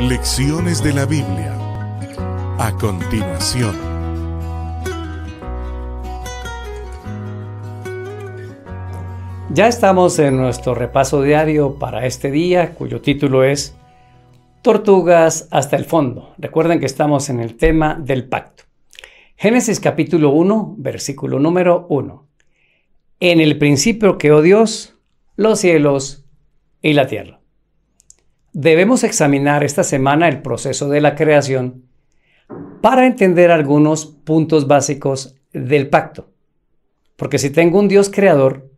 Lecciones de la Biblia. A continuación. Ya estamos en nuestro repaso diario para este día, cuyo título es Tortugas hasta el fondo. Recuerden que estamos en el tema del pacto. Génesis capítulo 1, versículo número 1. En el principio creó Dios los cielos y la tierra debemos examinar esta semana el proceso de la creación para entender algunos puntos básicos del pacto. Porque si tengo un Dios creador,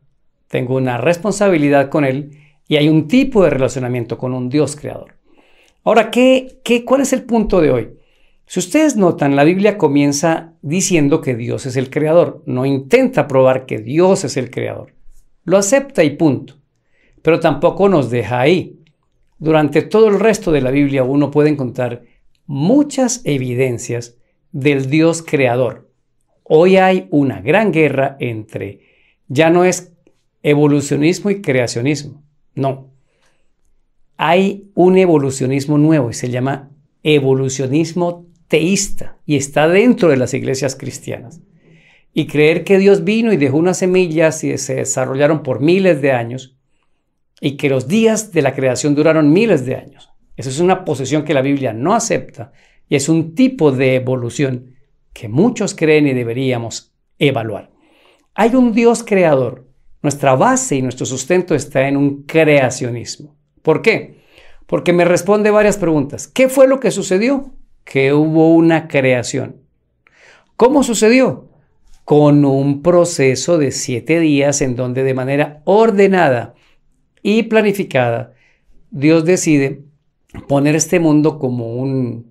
tengo una responsabilidad con Él y hay un tipo de relacionamiento con un Dios creador. Ahora, ¿qué, qué, cuál es el punto de hoy? Si ustedes notan, la Biblia comienza diciendo que Dios es el creador, no intenta probar que Dios es el creador. Lo acepta y punto. Pero tampoco nos deja ahí. Durante todo el resto de la Biblia uno puede encontrar muchas evidencias del Dios creador. Hoy hay una gran guerra entre, ya no es evolucionismo y creacionismo, no. Hay un evolucionismo nuevo y se llama evolucionismo teísta y está dentro de las iglesias cristianas. Y creer que Dios vino y dejó unas semillas y se desarrollaron por miles de años y que los días de la creación duraron miles de años. Eso es una posición que la Biblia no acepta y es un tipo de evolución que muchos creen y deberíamos evaluar. Hay un Dios creador. Nuestra base y nuestro sustento está en un creacionismo. ¿Por qué? Porque me responde varias preguntas. ¿Qué fue lo que sucedió? Que hubo una creación. ¿Cómo sucedió? Con un proceso de siete días en donde de manera ordenada y planificada, Dios decide poner este mundo como un,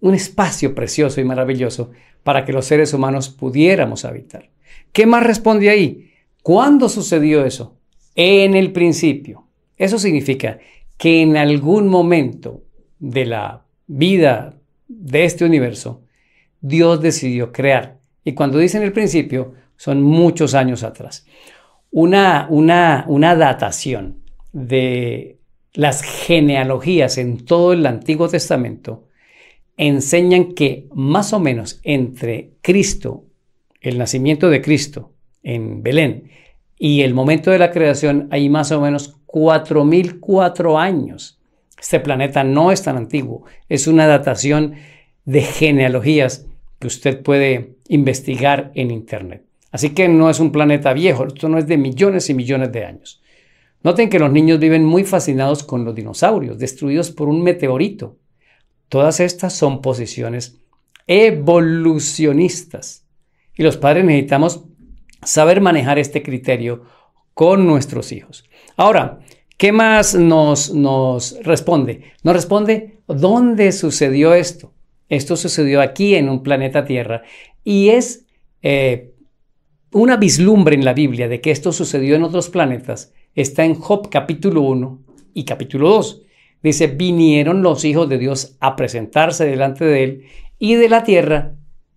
un espacio precioso y maravilloso para que los seres humanos pudiéramos habitar. ¿Qué más responde ahí? ¿Cuándo sucedió eso? En el principio. Eso significa que en algún momento de la vida de este universo, Dios decidió crear. Y cuando dicen el principio, son muchos años atrás una, datación de las genealogías en todo el Antiguo Testamento enseñan que más o menos entre Cristo, el nacimiento de Cristo en Belén, y el momento de la creación hay más o menos 4.004 años. Este planeta no es tan antiguo, es una datación de genealogías que usted puede investigar en Internet. Así que no es un planeta viejo, esto no es de millones y millones de años. Noten que los niños viven muy fascinados con los dinosaurios, destruidos por un meteorito. Todas estas son posiciones evolucionistas. Y los padres necesitamos saber manejar este criterio con nuestros hijos. Ahora, ¿qué más nos, nos responde? Nos responde dónde sucedió esto. Esto sucedió aquí en un planeta Tierra y es eh, una vislumbre en la Biblia de que esto sucedió en otros planetas está en Job capítulo 1 y capítulo 2. Dice, vinieron los hijos de Dios a presentarse delante de él y de la tierra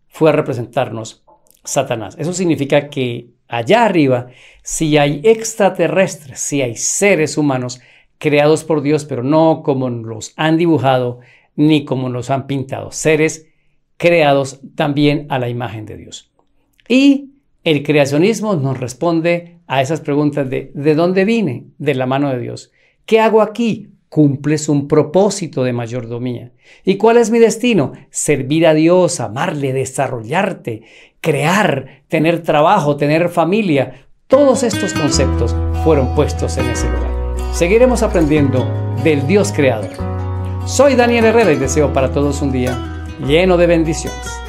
fue a representarnos Satanás. Eso significa que allá arriba, si hay extraterrestres, si hay seres humanos creados por Dios, pero no como los han dibujado ni como los han pintado, seres creados también a la imagen de Dios. Y el creacionismo nos responde a esas preguntas de ¿de dónde vine? De la mano de Dios. ¿Qué hago aquí? Cumples un propósito de mayordomía. ¿Y cuál es mi destino? Servir a Dios, amarle, desarrollarte, crear, tener trabajo, tener familia. Todos estos conceptos fueron puestos en ese lugar. Seguiremos aprendiendo del Dios creador. Soy Daniel Herrera y deseo para todos un día lleno de bendiciones.